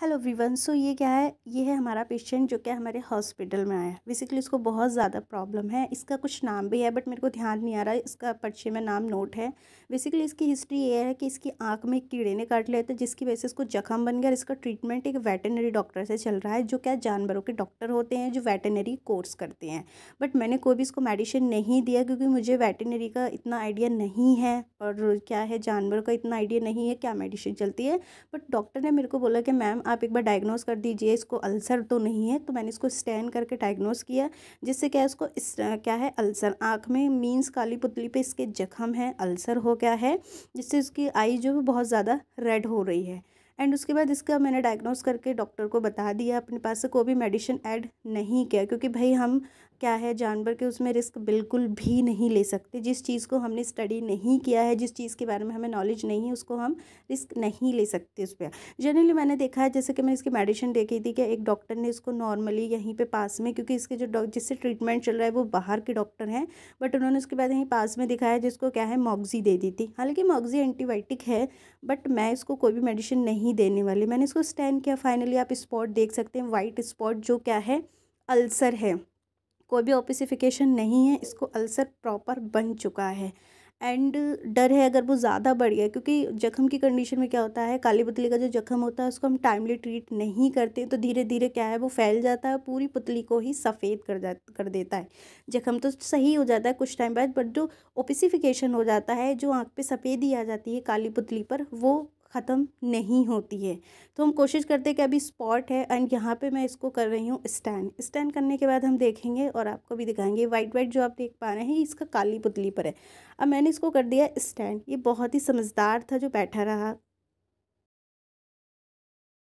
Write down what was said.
hello Vivian सो ये क्या है ये है हमारा पेशेंट जो क्या हमारे हॉस्पिटल में आया है बेसिकली इसको बहुत ज़्यादा प्रॉब्लम है इसका कुछ नाम भी है बट मेरे को ध्यान नहीं आ रहा इसका पर्चे में नाम नोट है बेसिकली इसकी हिस्ट्री ये है कि इसकी आंख में कीड़े ने काट लिया था जिसकी वजह से इसको जख्म बन गया और इसका ट्रीटमेंट एक वेटनरी डॉक्टर से चल रहा है जो क्या जानवरों के डॉक्टर होते हैं जो वेटनरी कोर्स करते हैं बट मैंने कोई भी इसको मेडिसिन नहीं दिया क्योंकि मुझे वेटनरी का इतना आइडिया नहीं है और क्या है जानवर का इतना आइडिया नहीं है क्या मेडिसिन चलती है बट डॉक्टर ने मेरे को बोला कि मैम आप एक बार डायग्नोस कर दीजिए इसको अल्सर तो नहीं है तो मैंने इसको स्टैन करके डायग्नोस किया जिससे क्या है इसको इस क्या है अल्सर आँख में मीन्स काली पुतली पर इसके जख्म है अल्सर हो गया है जिससे उसकी आई जो है बहुत ज़्यादा रेड हो रही है एंड उसके बाद इसका मैंने डायग्नोस करके डॉक्टर को बता दिया अपने पास से कोई भी मेडिसिन ऐड नहीं किया क्योंकि भाई हम क्या है जानवर के उसमें रिस्क बिल्कुल भी नहीं ले सकते जिस चीज़ को हमने स्टडी नहीं किया है जिस चीज़ के बारे में हमें नॉलेज नहीं है उसको हम रिस्क नहीं ले सकते उस पर जनरली मैंने देखा है जैसे कि मैं इसकी मेडिसिन देखी थी कि एक डॉक्टर ने इसको नॉर्मली यहीं पे पास में क्योंकि इसके जो जिससे ट्रीटमेंट चल रहा है वो बाहर के डॉक्टर हैं बट उन्होंने उसके बाद यहीं पास में दिखाया जिसको क्या है मॉक्जी दे दी थी हालाँकि मॉक्जी एंटीबायोटिक है बट मैं इसको कोई भी मेडिसिन नहीं देने वाली मैंने इसको स्टैंड किया फाइनली आप स्पॉट देख सकते हैं वाइट स्पॉट जो क्या है अल्सर है कोई भी ओपिसिफिकेशन नहीं है इसको अल्सर प्रॉपर बन चुका है एंड डर है अगर वो ज़्यादा बढ़ गया क्योंकि ज़ख्म की कंडीशन में क्या होता है काली पुतली का जो ज़ख्म होता है उसको हम टाइमली ट्रीट नहीं करते तो धीरे धीरे क्या है वो फैल जाता है पूरी पुतली को ही सफ़ेद कर जा कर देता है ज़ख्म तो सही हो जाता है कुछ टाइम बाद बट जो ओपिसिफिकेशन हो जाता है जो आँख पे सफ़ेदी आ जाती है काली पुतली पर वो ख़त्म नहीं होती है तो हम कोशिश करते हैं कि अभी स्पॉट है एंड यहाँ पे मैं इसको कर रही हूँ स्टैंड स्टैंड करने के बाद हम देखेंगे और आपको भी दिखाएंगे वाइट वाइट जो आप देख पा रहे हैं इसका काली पुतली पर है अब मैंने इसको कर दिया स्टैंड ये बहुत ही समझदार था जो बैठा रहा